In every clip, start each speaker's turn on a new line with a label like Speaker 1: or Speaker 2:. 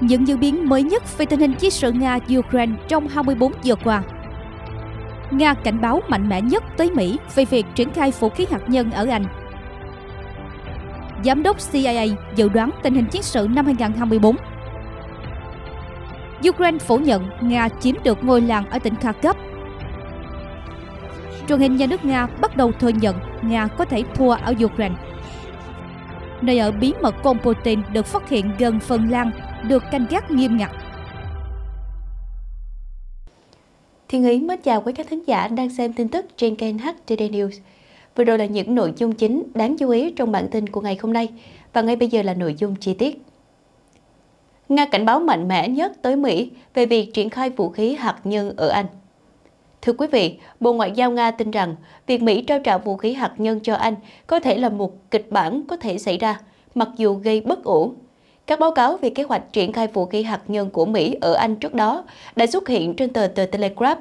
Speaker 1: những diễn biến mới nhất về tình hình chiến sự Nga-Ukraine trong 24 giờ qua. Nga cảnh báo mạnh mẽ nhất tới Mỹ về việc triển khai vũ khí hạt nhân ở Anh. Giám đốc CIA dự đoán tình hình chiến sự năm 2024. Ukraine phủ nhận Nga chiếm được ngôi làng ở tỉnh kharkov Truyền hình nhà nước Nga bắt đầu thừa nhận Nga có thể thua ở Ukraine. Nơi ở bí mật của ông Putin được phát hiện gần Phần Lan được canh gác nghiêm ngặt.
Speaker 2: Thiên Ý mến chào quý các thính giả đang xem tin tức trên kênh HTD News. Vừa rồi là những nội dung chính đáng chú ý trong bản tin của ngày hôm nay và ngay bây giờ là nội dung chi tiết. Nga cảnh báo mạnh mẽ nhất tới Mỹ về việc triển khai vũ khí hạt nhân ở Anh. Thưa quý vị, Bộ Ngoại giao Nga tin rằng việc Mỹ trao trả vũ khí hạt nhân cho Anh có thể là một kịch bản có thể xảy ra, mặc dù gây bất ổn các báo cáo về kế hoạch triển khai vũ khí hạt nhân của Mỹ ở Anh trước đó đã xuất hiện trên tờ The Telegraph.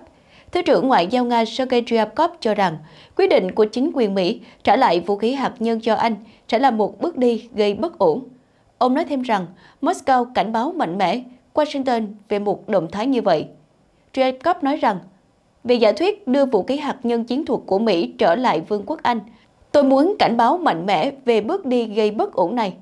Speaker 2: Thứ trưởng Ngoại giao Nga Sergei Ryabkov cho rằng quyết định của chính quyền Mỹ trả lại vũ khí hạt nhân cho Anh sẽ là một bước đi gây bất ổn. Ông nói thêm rằng Moscow cảnh báo mạnh mẽ Washington về một động thái như vậy. Ryabkov nói rằng, về giả thuyết đưa vũ khí hạt nhân chiến thuật của Mỹ trở lại Vương quốc Anh, tôi muốn cảnh báo mạnh mẽ về bước đi gây bất ổn này.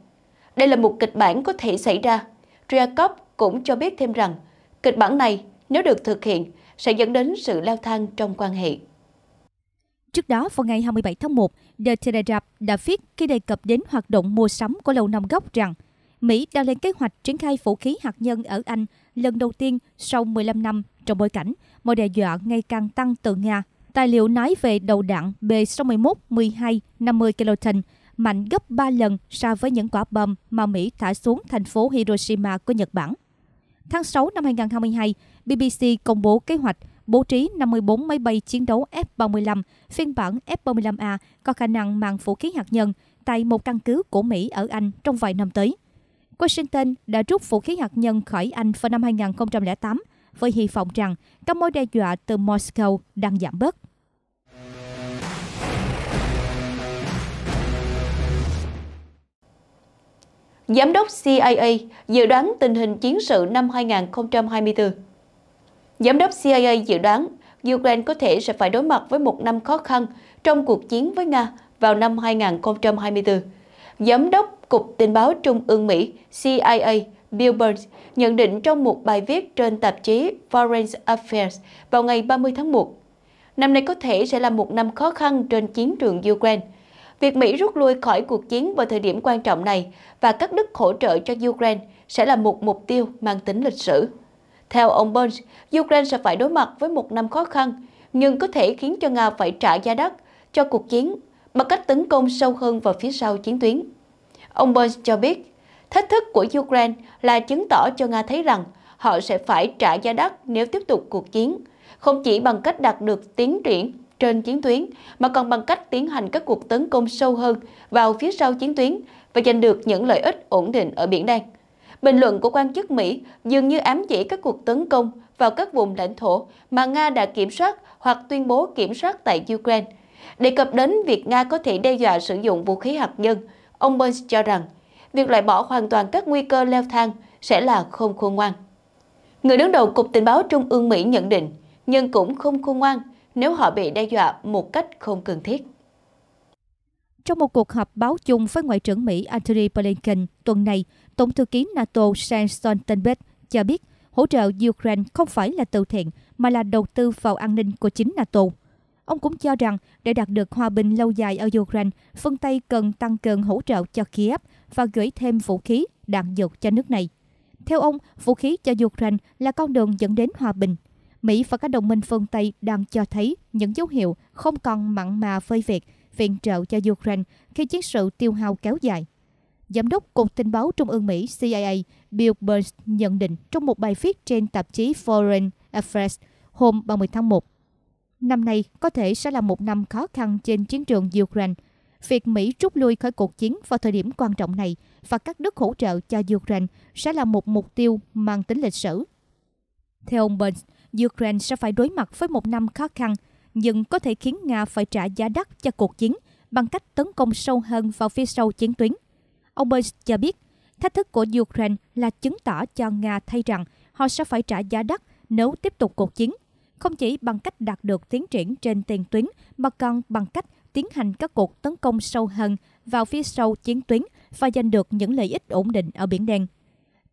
Speaker 2: Đây là một kịch bản có thể xảy ra. Triakov cũng cho biết thêm rằng, kịch bản này, nếu được thực hiện, sẽ
Speaker 1: dẫn đến sự leo thang trong quan hệ. Trước đó, vào ngày 27 tháng 1, The Telegraph đã viết khi đề cập đến hoạt động mua sắm của Lầu Năm Góc rằng Mỹ đang lên kế hoạch triển khai vũ khí hạt nhân ở Anh lần đầu tiên sau 15 năm trong bối cảnh mọi đe dọa ngày càng tăng từ Nga. Tài liệu nói về đầu đạn B-61-12 50 kiloton mạnh gấp 3 lần so với những quả bom mà Mỹ thả xuống thành phố Hiroshima của Nhật Bản. Tháng 6 năm 2022, BBC công bố kế hoạch bố trí 54 máy bay chiến đấu F-35 phiên bản F-35A có khả năng mang vũ khí hạt nhân tại một căn cứ của Mỹ ở Anh trong vài năm tới. Washington đã rút vũ khí hạt nhân khỏi Anh vào năm 2008 với hy vọng rằng các mối đe dọa từ Moscow đang giảm bớt. Giám đốc CIA
Speaker 2: dự đoán tình hình chiến sự năm 2024 Giám đốc CIA dự đoán Ukraine có thể sẽ phải đối mặt với một năm khó khăn trong cuộc chiến với Nga vào năm 2024. Giám đốc Cục Tình báo Trung ương Mỹ CIA Bill Burns nhận định trong một bài viết trên tạp chí Foreign Affairs vào ngày 30 tháng 1. Năm nay có thể sẽ là một năm khó khăn trên chiến trường Ukraine Việc Mỹ rút lui khỏi cuộc chiến vào thời điểm quan trọng này và cắt đứt hỗ trợ cho Ukraine sẽ là một mục tiêu mang tính lịch sử. Theo ông Burns, Ukraine sẽ phải đối mặt với một năm khó khăn, nhưng có thể khiến cho Nga phải trả giá đắt cho cuộc chiến bằng cách tấn công sâu hơn vào phía sau chiến tuyến. Ông Burns cho biết, thách thức của Ukraine là chứng tỏ cho Nga thấy rằng họ sẽ phải trả giá đắt nếu tiếp tục cuộc chiến, không chỉ bằng cách đạt được tiến triển trên chiến tuyến, mà còn bằng cách tiến hành các cuộc tấn công sâu hơn vào phía sau chiến tuyến và giành được những lợi ích ổn định ở Biển Đen. Bình luận của quan chức Mỹ dường như ám chỉ các cuộc tấn công vào các vùng lãnh thổ mà Nga đã kiểm soát hoặc tuyên bố kiểm soát tại Ukraine. Đề cập đến việc Nga có thể đe dọa sử dụng vũ khí hạt nhân, ông Burns cho rằng việc loại bỏ hoàn toàn các nguy cơ leo thang sẽ là không khôn ngoan. Người đứng đầu Cục Tình báo Trung ương Mỹ nhận định, nhưng cũng không khôn ngoan nếu họ bị đe dọa một cách không cần thiết.
Speaker 1: Trong một cuộc họp báo chung với Ngoại trưởng Mỹ Antony Blinken tuần này, Tổng thư ký NATO Jens Stoltenberg cho biết hỗ trợ Ukraine không phải là từ thiện mà là đầu tư vào an ninh của chính NATO. Ông cũng cho rằng để đạt được hòa bình lâu dài ở Ukraine, phương Tây cần tăng cường hỗ trợ cho Kiev và gửi thêm vũ khí, đạn dược cho nước này. Theo ông, vũ khí cho Ukraine là con đường dẫn đến hòa bình Mỹ và các đồng minh phương Tây đang cho thấy những dấu hiệu không còn mặn mà với việc viện trợ cho Ukraine khi chiến sự tiêu hao kéo dài. Giám đốc Cục Tình báo Trung ương Mỹ CIA Bill Burns nhận định trong một bài viết trên tạp chí Foreign Affairs hôm 30 tháng 1. Năm nay có thể sẽ là một năm khó khăn trên chiến trường Ukraine. Việc Mỹ rút lui khỏi cuộc chiến vào thời điểm quan trọng này và các đức hỗ trợ cho Ukraine sẽ là một mục tiêu mang tính lịch sử. Theo ông Burns, Ukraine sẽ phải đối mặt với một năm khó khăn, nhưng có thể khiến Nga phải trả giá đắt cho cuộc chiến bằng cách tấn công sâu hơn vào phía sau chiến tuyến. Ông Burns cho biết, thách thức của Ukraine là chứng tỏ cho Nga thay rằng họ sẽ phải trả giá đắt nếu tiếp tục cuộc chiến, không chỉ bằng cách đạt được tiến triển trên tiền tuyến mà còn bằng cách tiến hành các cuộc tấn công sâu hơn vào phía sau chiến tuyến và giành được những lợi ích ổn định ở Biển Đen.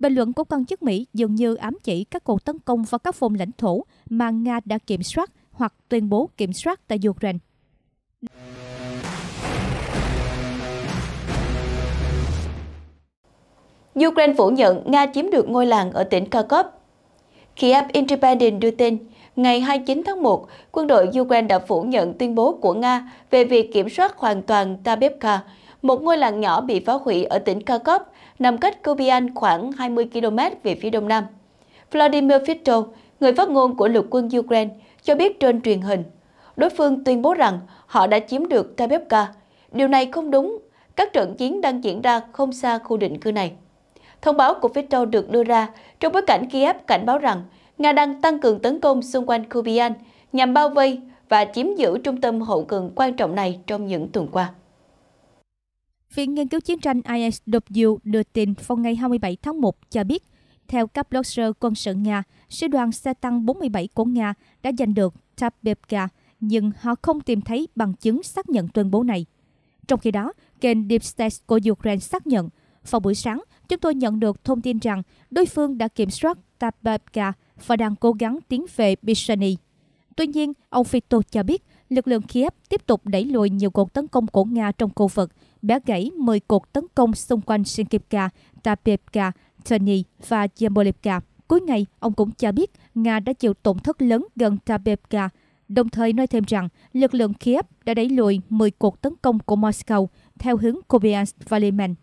Speaker 1: Bình luận của quan chức Mỹ dường như ám chỉ các cuộc tấn công vào các vùng lãnh thổ mà Nga đã kiểm soát hoặc tuyên bố kiểm soát tại Ukraine. Ukraine phủ nhận
Speaker 2: Nga chiếm được ngôi làng ở tỉnh Kharkov. Kiev Independent đưa tin, ngày 29 tháng 1, quân đội Ukraine đã phủ nhận tuyên bố của Nga về việc kiểm soát hoàn toàn Tabevka, một ngôi làng nhỏ bị phá hủy ở tỉnh Kharkov nằm cách Kobian khoảng 20 km về phía đông nam. Vladimir Fitto, người phát ngôn của lục quân Ukraine, cho biết trên truyền hình. Đối phương tuyên bố rằng họ đã chiếm được Tabevka. Điều này không đúng, các trận chiến đang diễn ra không xa khu định cư này. Thông báo của Fitto được đưa ra trong bối cảnh Kiev cảnh báo rằng Nga đang tăng cường tấn công xung quanh Kobian nhằm bao vây và chiếm giữ trung tâm hậu cần quan trọng này trong những tuần qua.
Speaker 1: Viện Nghiên cứu Chiến tranh ISW đưa tin vào ngày 27 tháng 1 cho biết, theo các blogger quân sự Nga, sư đoàn xe tăng 47 của Nga đã giành được Tabevka, nhưng họ không tìm thấy bằng chứng xác nhận tuyên bố này. Trong khi đó, kênh Deep State của Ukraine xác nhận, vào buổi sáng, chúng tôi nhận được thông tin rằng đối phương đã kiểm soát Tabevka và đang cố gắng tiến về Bishani. Tuy nhiên, ông Fito cho biết lực lượng Kiev tiếp tục đẩy lùi nhiều cuộc tấn công của Nga trong khu vực bẻ gãy 10 cuộc tấn công xung quanh Sinkivka, Tapivka, Tony và Yambolivka. Cuối ngày, ông cũng cho biết Nga đã chịu tổn thất lớn gần Tapivka, đồng thời nói thêm rằng lực lượng Kiev đã đẩy lùi 10 cuộc tấn công của Moscow theo hướng Kobiansk và Liman.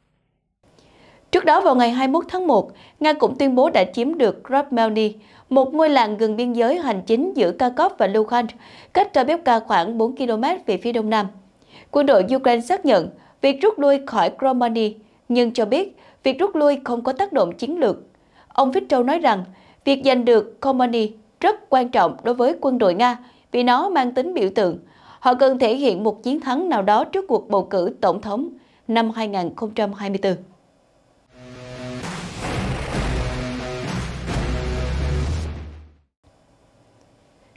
Speaker 1: Trước đó vào ngày 21 tháng 1,
Speaker 2: Nga cũng tuyên bố đã chiếm được Grabmelny, một ngôi làng gần biên giới hành chính giữa Kharkov và Luhansk, cách Trebevka khoảng 4 km về phía đông nam. Quân đội Ukraine xác nhận việc rút lui khỏi Romania, nhưng cho biết việc rút lui không có tác động chiến lược. Ông Fichtov nói rằng việc giành được Romania rất quan trọng đối với quân đội Nga vì nó mang tính biểu tượng. Họ cần thể hiện một chiến thắng nào đó trước cuộc bầu cử tổng thống năm 2024.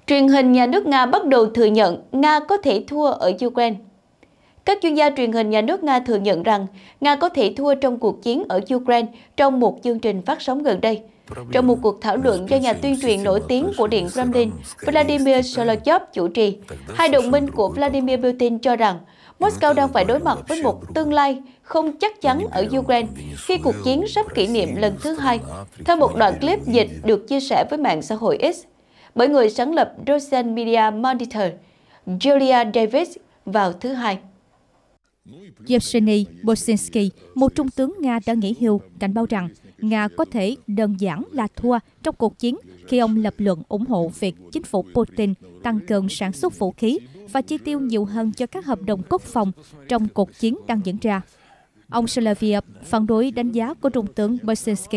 Speaker 2: Truyền hình nhà nước Nga bắt đầu thừa nhận Nga có thể thua ở Ukraine. Các chuyên gia truyền hình nhà nước Nga thừa nhận rằng Nga có thể thua trong cuộc chiến ở Ukraine trong một chương trình phát sóng gần đây. Trong một cuộc thảo luận do nhà tuyên truyền nổi tiếng của Điện Kremlin, Vladimir Solovyov chủ trì, hai đồng minh của Vladimir Putin cho rằng Moscow đang phải đối mặt với một tương lai không chắc chắn ở Ukraine khi cuộc chiến sắp kỷ niệm lần thứ hai, theo một đoạn clip dịch được chia sẻ với mạng xã hội X bởi người sáng lập
Speaker 1: Russian Media Monitor, Julia Davis, vào thứ Hai. Yevgeny Bosinski, một trung tướng Nga đã nghỉ hưu, cảnh báo rằng Nga có thể đơn giản là thua trong cuộc chiến khi ông lập luận ủng hộ việc chính phủ Putin tăng cường sản xuất vũ khí và chi tiêu nhiều hơn cho các hợp đồng quốc phòng trong cuộc chiến đang diễn ra. Ông Slaviev phản đối đánh giá của Trung tướng Bosinski,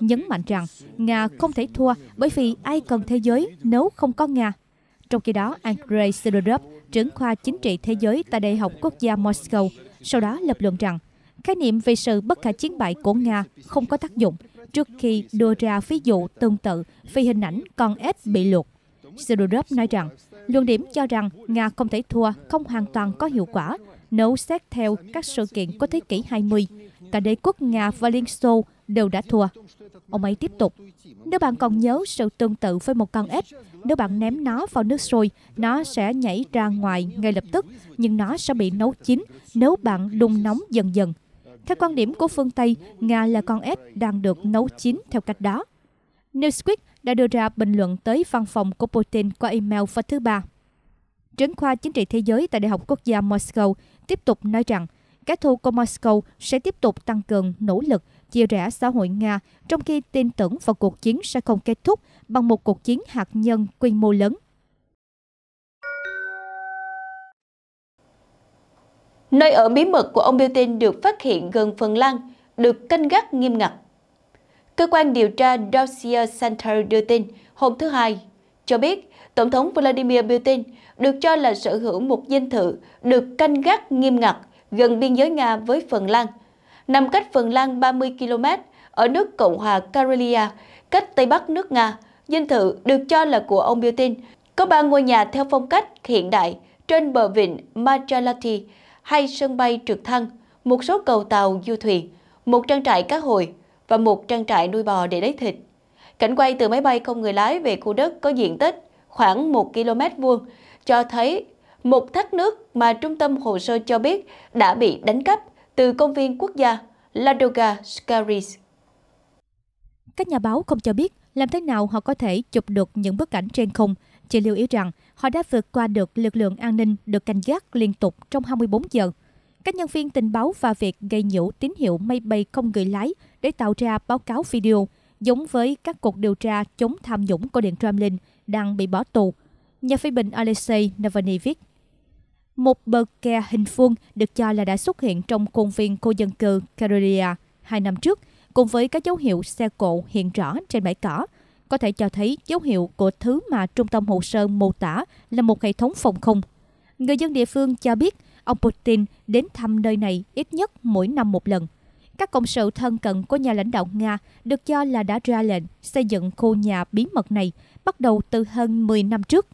Speaker 1: nhấn mạnh rằng Nga không thể thua bởi vì ai cần thế giới nếu không có Nga. Trong khi đó, Andrei Sidorov, trưởng khoa chính trị thế giới tại Đại học Quốc gia Moscow, sau đó lập luận rằng khái niệm về sự bất khả chiến bại của Nga không có tác dụng trước khi đưa ra ví dụ tương tự về hình ảnh con ếch bị luộc. Sidorov nói rằng, luận điểm cho rằng Nga không thể thua không hoàn toàn có hiệu quả nếu xét theo các sự kiện của thế kỷ 20 cả đế quốc Nga và Liên Xô đều đã thua. Ông ấy tiếp tục, nếu bạn còn nhớ sự tương tự với một con ếch, nếu bạn ném nó vào nước sôi, nó sẽ nhảy ra ngoài ngay lập tức, nhưng nó sẽ bị nấu chín nếu bạn đun nóng dần dần. Theo quan điểm của phương Tây, Nga là con ếch đang được nấu chín theo cách đó. Newsweek đã đưa ra bình luận tới văn phòng của Putin qua email vào thứ ba. Trưởng khoa chính trị thế giới tại Đại học Quốc gia Moscow tiếp tục nói rằng các thù của Moscow sẽ tiếp tục tăng cường nỗ lực chia rẽ xã hội Nga, trong khi tin tưởng vào cuộc chiến sẽ không kết thúc bằng một cuộc chiến hạt nhân quy mô lớn. Nơi ở
Speaker 2: bí mật của ông Putin được phát hiện gần Phần Lan, được canh gác nghiêm ngặt. Cơ quan điều tra Dossier Center đưa tin hôm thứ Hai cho biết Tổng thống Vladimir Putin được cho là sở hữu một dinh thự được canh gác nghiêm ngặt gần biên giới Nga với Phần Lan, nằm cách Phần Lan 30 km ở nước Cộng hòa Karelia, cách Tây Bắc nước Nga. Dinh thự được cho là của ông Putin, có ba ngôi nhà theo phong cách hiện đại trên bờ vịnh majalati hay sân bay trực thăng, một số cầu tàu du thuyền, một trang trại cá hồi và một trang trại nuôi bò để lấy thịt. Cảnh quay từ máy bay không người lái về khu đất có diện tích khoảng 1 km vuông cho thấy một thác nước mà Trung tâm Hồ sơ cho biết đã bị đánh cắp từ công viên quốc gia Ladoga Skaris.
Speaker 1: Các nhà báo không cho biết làm thế nào họ có thể chụp được những bức ảnh trên không, chỉ lưu ý rằng họ đã vượt qua được lực lượng an ninh được canh gác liên tục trong 24 giờ. Các nhân viên tình báo và việc gây nhiễu tín hiệu máy bay không người lái để tạo ra báo cáo video, giống với các cuộc điều tra chống tham nhũng của Điện Kremlin đang bị bỏ tù. Nhà phê bình Alexei Navalny viết, một bờ kè hình vuông được cho là đã xuất hiện trong khuôn viên khu dân cư Carolia hai năm trước, cùng với các dấu hiệu xe cộ hiện rõ trên bãi cỏ, có thể cho thấy dấu hiệu của thứ mà trung tâm hồ sơ mô tả là một hệ thống phòng không. Người dân địa phương cho biết ông Putin đến thăm nơi này ít nhất mỗi năm một lần. Các cộng sự thân cận của nhà lãnh đạo Nga được cho là đã ra lệnh xây dựng khu nhà bí mật này bắt đầu từ hơn 10 năm trước.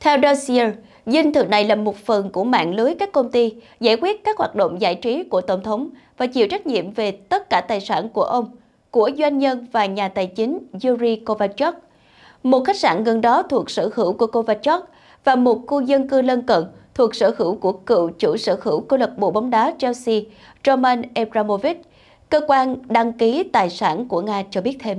Speaker 1: Theo Dossier, Dinh thự này là một phần của mạng lưới các công ty giải
Speaker 2: quyết các hoạt động giải trí của Tổng thống và chịu trách nhiệm về tất cả tài sản của ông, của doanh nhân và nhà tài chính Yuri Kovachuk. Một khách sạn gần đó thuộc sở hữu của Kovachuk và một khu dân cư lân cận thuộc sở hữu của cựu chủ sở hữu câu lạc bộ bóng đá Chelsea Roman Abramovich. Cơ quan đăng ký tài sản của Nga cho biết thêm.